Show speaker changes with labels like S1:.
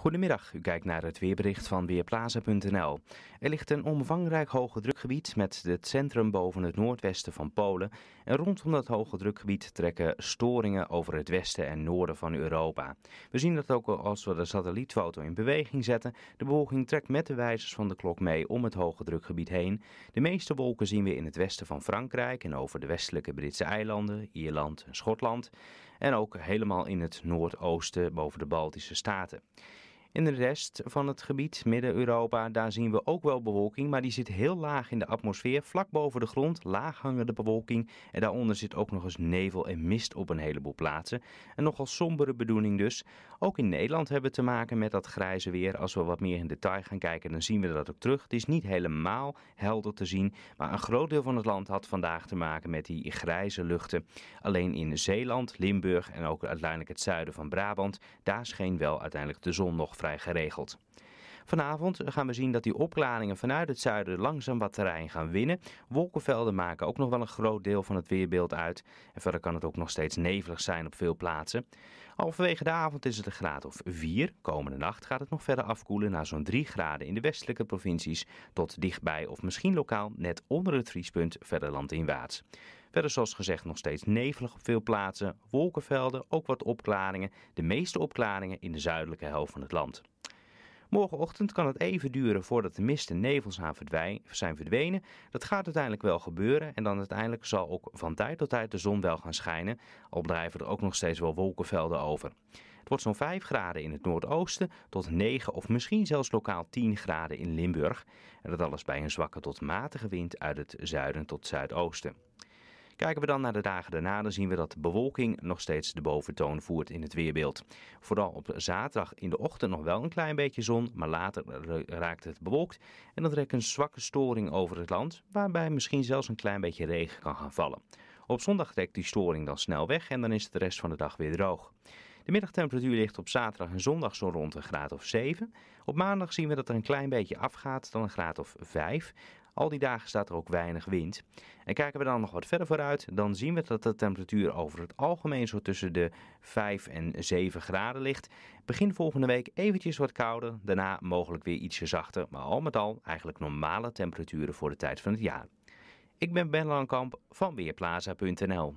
S1: Goedemiddag, u kijkt naar het weerbericht van Weerplaza.nl. Er ligt een omvangrijk hoge drukgebied met het centrum boven het noordwesten van Polen. En rondom dat hoge drukgebied trekken storingen over het westen en noorden van Europa. We zien dat ook als we de satellietfoto in beweging zetten. De bewolking trekt met de wijzers van de klok mee om het hoge drukgebied heen. De meeste wolken zien we in het westen van Frankrijk en over de westelijke Britse eilanden, Ierland en Schotland. En ook helemaal in het noordoosten boven de Baltische staten. In de rest van het gebied, Midden-Europa, daar zien we ook wel bewolking, maar die zit heel laag in de atmosfeer, vlak boven de grond, laag hangende bewolking. En daaronder zit ook nog eens nevel en mist op een heleboel plaatsen. Een nogal sombere bedoeling dus. Ook in Nederland hebben we te maken met dat grijze weer. Als we wat meer in detail gaan kijken, dan zien we dat ook terug. Het is niet helemaal helder te zien, maar een groot deel van het land had vandaag te maken met die grijze luchten. Alleen in Zeeland, Limburg en ook uiteindelijk het zuiden van Brabant, daar scheen wel uiteindelijk de zon nog vrij geregeld. Vanavond gaan we zien dat die opklaringen vanuit het zuiden langzaam wat terrein gaan winnen. Wolkenvelden maken ook nog wel een groot deel van het weerbeeld uit. En verder kan het ook nog steeds nevelig zijn op veel plaatsen. Halverwege de avond is het een graad of 4. Komende nacht gaat het nog verder afkoelen naar zo'n 3 graden in de westelijke provincies. Tot dichtbij of misschien lokaal net onder het vriespunt verder landinwaarts. Verder zoals gezegd nog steeds nevelig op veel plaatsen, wolkenvelden, ook wat opklaringen. De meeste opklaringen in de zuidelijke helft van het land. Morgenochtend kan het even duren voordat de mist en nevels zijn verdwenen. Dat gaat uiteindelijk wel gebeuren en dan uiteindelijk zal ook van tijd tot tijd de zon wel gaan schijnen, al drijven er ook nog steeds wel wolkenvelden over. Het wordt zo'n 5 graden in het noordoosten tot 9 of misschien zelfs lokaal 10 graden in Limburg. En dat alles bij een zwakke tot matige wind uit het zuiden tot zuidoosten. Kijken we dan naar de dagen daarna, dan zien we dat de bewolking nog steeds de boventoon voert in het weerbeeld. Vooral op zaterdag in de ochtend nog wel een klein beetje zon, maar later raakt het bewolkt en dan trekt een zwakke storing over het land, waarbij misschien zelfs een klein beetje regen kan gaan vallen. Op zondag trekt die storing dan snel weg en dan is het de rest van de dag weer droog. De middagtemperatuur ligt op zaterdag en zondag zo rond een graad of 7. Op maandag zien we dat er een klein beetje afgaat dan een graad of 5. Al die dagen staat er ook weinig wind. En kijken we dan nog wat verder vooruit, dan zien we dat de temperatuur over het algemeen zo tussen de 5 en 7 graden ligt. Begin volgende week eventjes wat kouder, daarna mogelijk weer ietsje zachter, maar al met al eigenlijk normale temperaturen voor de tijd van het jaar. Ik ben Ben Langkamp van Weerplaza.nl.